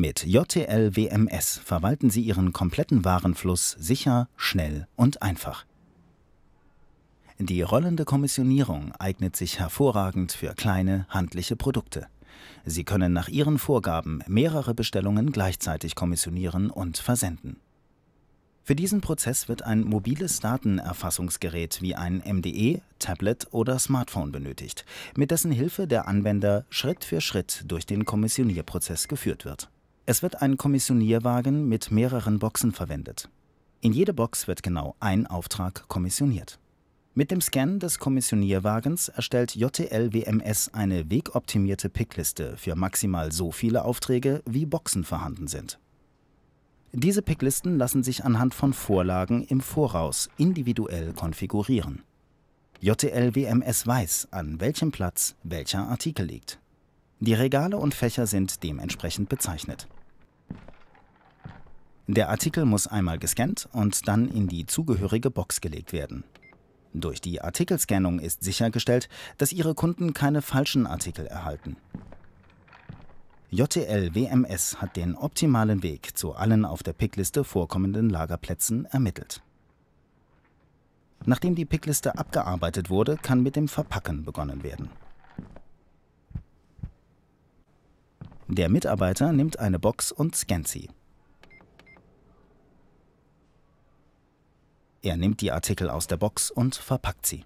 Mit JTL WMS verwalten Sie Ihren kompletten Warenfluss sicher, schnell und einfach. Die rollende Kommissionierung eignet sich hervorragend für kleine, handliche Produkte. Sie können nach Ihren Vorgaben mehrere Bestellungen gleichzeitig kommissionieren und versenden. Für diesen Prozess wird ein mobiles Datenerfassungsgerät wie ein MDE, Tablet oder Smartphone benötigt, mit dessen Hilfe der Anwender Schritt für Schritt durch den Kommissionierprozess geführt wird. Es wird ein Kommissionierwagen mit mehreren Boxen verwendet. In jede Box wird genau ein Auftrag kommissioniert. Mit dem Scan des Kommissionierwagens erstellt JTL-WMS eine wegoptimierte Pickliste für maximal so viele Aufträge, wie Boxen vorhanden sind. Diese Picklisten lassen sich anhand von Vorlagen im Voraus individuell konfigurieren. JTL-WMS weiß, an welchem Platz welcher Artikel liegt. Die Regale und Fächer sind dementsprechend bezeichnet. Der Artikel muss einmal gescannt und dann in die zugehörige Box gelegt werden. Durch die Artikelscannung ist sichergestellt, dass Ihre Kunden keine falschen Artikel erhalten. JTL WMS hat den optimalen Weg zu allen auf der Pickliste vorkommenden Lagerplätzen ermittelt. Nachdem die Pickliste abgearbeitet wurde, kann mit dem Verpacken begonnen werden. Der Mitarbeiter nimmt eine Box und scannt sie. Er nimmt die Artikel aus der Box und verpackt sie.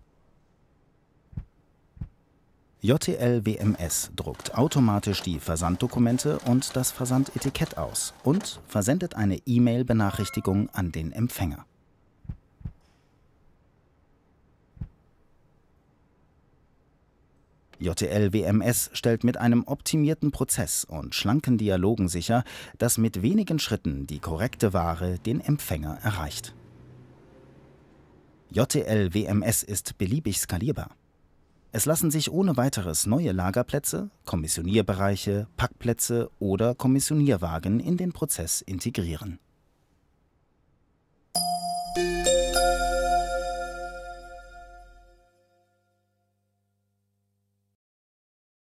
JTL WMS druckt automatisch die Versanddokumente und das Versandetikett aus und versendet eine E-Mail-Benachrichtigung an den Empfänger. JTL WMS stellt mit einem optimierten Prozess und schlanken Dialogen sicher, dass mit wenigen Schritten die korrekte Ware den Empfänger erreicht. JTL WMS ist beliebig skalierbar. Es lassen sich ohne weiteres neue Lagerplätze, Kommissionierbereiche, Packplätze oder Kommissionierwagen in den Prozess integrieren.